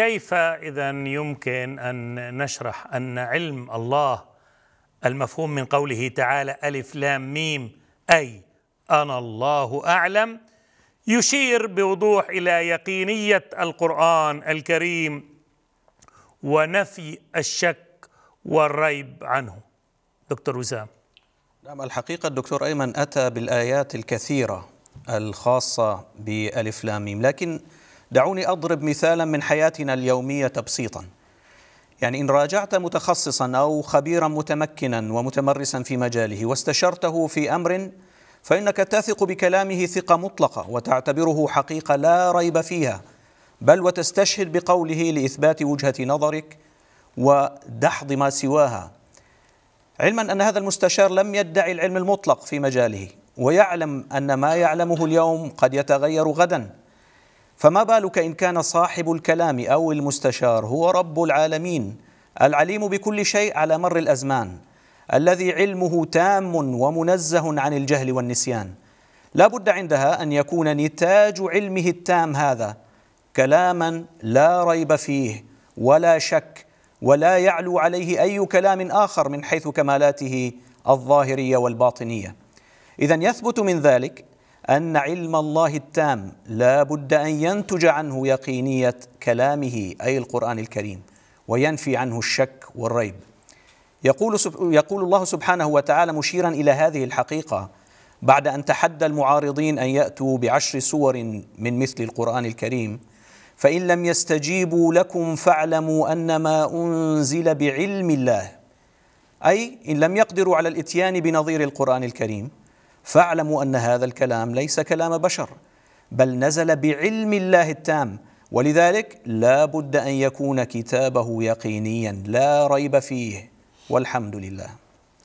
كيف إذا يمكن أن نشرح أن علم الله المفهوم من قوله تعالى ألف لام ميم أي أنا الله أعلم يشير بوضوح إلى يقينية القرآن الكريم ونفي الشك والريب عنه دكتور وسام نعم الحقيقة الدكتور أيمن أتى بالآيات الكثيرة الخاصة بألف لام ميم لكن دعوني أضرب مثالا من حياتنا اليومية تبسيطا يعني إن راجعت متخصصا أو خبيرا متمكنا ومتمرسا في مجاله واستشرته في أمر فإنك تثق بكلامه ثقة مطلقة وتعتبره حقيقة لا ريب فيها بل وتستشهد بقوله لإثبات وجهة نظرك ودحض ما سواها علما أن هذا المستشار لم يدعي العلم المطلق في مجاله ويعلم أن ما يعلمه اليوم قد يتغير غدا فما بالك إن كان صاحب الكلام أو المستشار هو رب العالمين العليم بكل شيء على مر الأزمان الذي علمه تام ومنزه عن الجهل والنسيان لا بد عندها أن يكون نتاج علمه التام هذا كلاما لا ريب فيه ولا شك ولا يعلو عليه أي كلام آخر من حيث كمالاته الظاهرية والباطنية إذا يثبت من ذلك أن علم الله التام لا بد أن ينتج عنه يقينية كلامه أي القرآن الكريم وينفي عنه الشك والريب يقول, يقول الله سبحانه وتعالى مشيرا إلى هذه الحقيقة بعد أن تحدى المعارضين أن يأتوا بعشر سور من مثل القرآن الكريم فإن لم يستجيبوا لكم فاعلموا أنما أنزل بعلم الله أي إن لم يقدروا على الإتيان بنظير القرآن الكريم فاعلموا ان هذا الكلام ليس كلام بشر بل نزل بعلم الله التام ولذلك لا بد ان يكون كتابه يقينيا لا ريب فيه والحمد لله